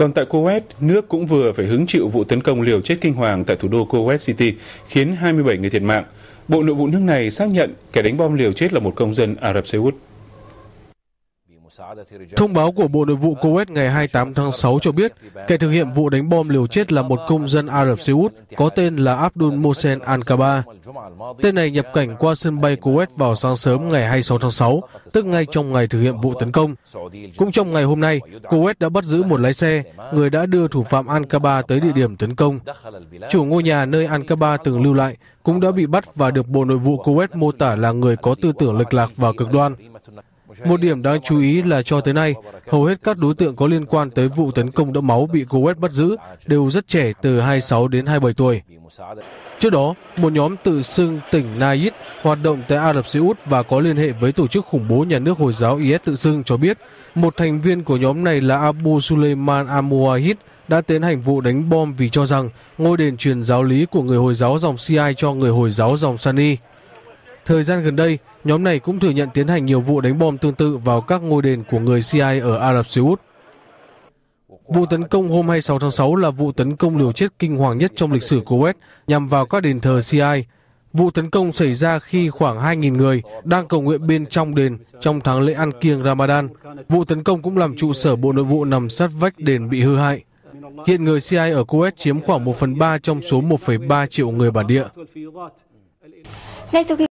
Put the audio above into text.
Còn tại Kuwait, nước cũng vừa phải hứng chịu vụ tấn công liều chết kinh hoàng tại thủ đô Kuwait City, khiến 27 người thiệt mạng. Bộ Nội vụ nước này xác nhận kẻ đánh bom liều chết là một công dân Ả Rập Xê Út. Thông báo của Bộ Nội vụ vâng, Kuwait ngày 28 tháng 6 cho biết, kẻ thực hiện vụ đánh bom liều chết là một công dân Ả Rập Xê Út có tên là Abdul Mohsen Al-Kaba. Tên này nhập cảnh qua sân bay Kuwait vào sáng sớm ngày 26 tháng 6, tức ngay trong ngày thực hiện vụ tấn công. Cũng trong ngày hôm nay, Kuwait đã bắt giữ một lái xe, người đã đưa thủ phạm Al-Kaba tới địa điểm tấn công. Chủ ngôi nhà nơi Al-Kaba từng lưu lại cũng đã bị bắt và được Bộ Nội vụ Kuwait mô tả là người có tư tưởng lệch lạc và cực đoan. Một điểm đáng chú ý là cho tới nay, hầu hết các đối tượng có liên quan tới vụ tấn công đẫm máu bị Kuwait bắt giữ đều rất trẻ từ 26 đến 27 tuổi. Trước đó, một nhóm tự xưng tỉnh Nayid hoạt động tại Ả Rập Xê Út và có liên hệ với tổ chức khủng bố nhà nước Hồi giáo IS tự xưng cho biết một thành viên của nhóm này là Abu Suleiman Amuahid đã tiến hành vụ đánh bom vì cho rằng ngôi đền truyền giáo lý của người Hồi giáo dòng Shiite cho người Hồi giáo dòng Sunni. Thời gian gần đây, nhóm này cũng thừa nhận tiến hành nhiều vụ đánh bom tương tự vào các ngôi đền của người CIA ở Ả Rập Xê Út. Vụ tấn công hôm 26 tháng 6 là vụ tấn công liều chết kinh hoàng nhất trong lịch sử Kuwait nhằm vào các đền thờ CIA. Vụ tấn công xảy ra khi khoảng 2.000 người đang cầu nguyện bên trong đền trong tháng lễ ăn kiêng Ramadan. Vụ tấn công cũng làm trụ sở Bộ Nội vụ nằm sát vách đền bị hư hại. Hiện người CIA ở Kuwait chiếm khoảng 1 phần 3 trong số 1,3 triệu người bản địa. Ngay sau khi